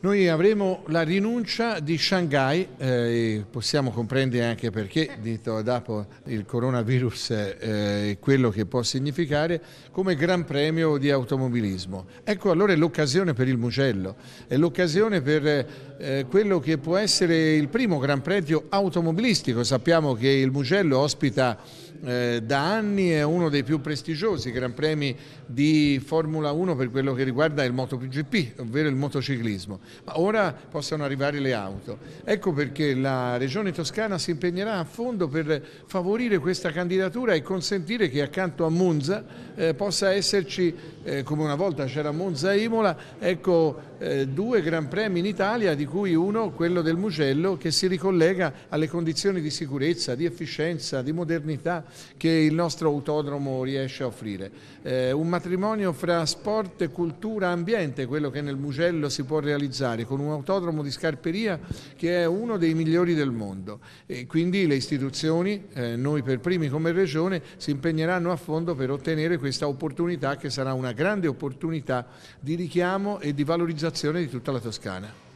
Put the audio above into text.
Noi avremo la rinuncia di Shanghai, eh, possiamo comprendere anche perché, dito dopo il coronavirus e eh, eh, quello che può significare, come Gran Premio di automobilismo. Ecco allora l'occasione per il Mugello, è l'occasione per eh, quello che può essere il primo Gran Premio automobilistico. Sappiamo che il Mugello ospita eh, da anni è uno dei più prestigiosi Gran Premi di Formula 1 per quello che riguarda il MotoGP, ovvero il motociclismo ma ora possano arrivare le auto. Ecco perché la Regione Toscana si impegnerà a fondo per favorire questa candidatura e consentire che accanto a Monza eh, possa esserci, eh, come una volta c'era Monza e Imola, ecco, eh, due gran premi in Italia, di cui uno, quello del Mugello, che si ricollega alle condizioni di sicurezza, di efficienza, di modernità che il nostro autodromo riesce a offrire. Eh, un matrimonio fra sport, cultura, ambiente, quello che nel Mugello si può realizzare realizzare con un autodromo di Scarperia che è uno dei migliori del mondo. E quindi le istituzioni, eh, noi per primi come Regione, si impegneranno a fondo per ottenere questa opportunità che sarà una grande opportunità di richiamo e di valorizzazione di tutta la Toscana.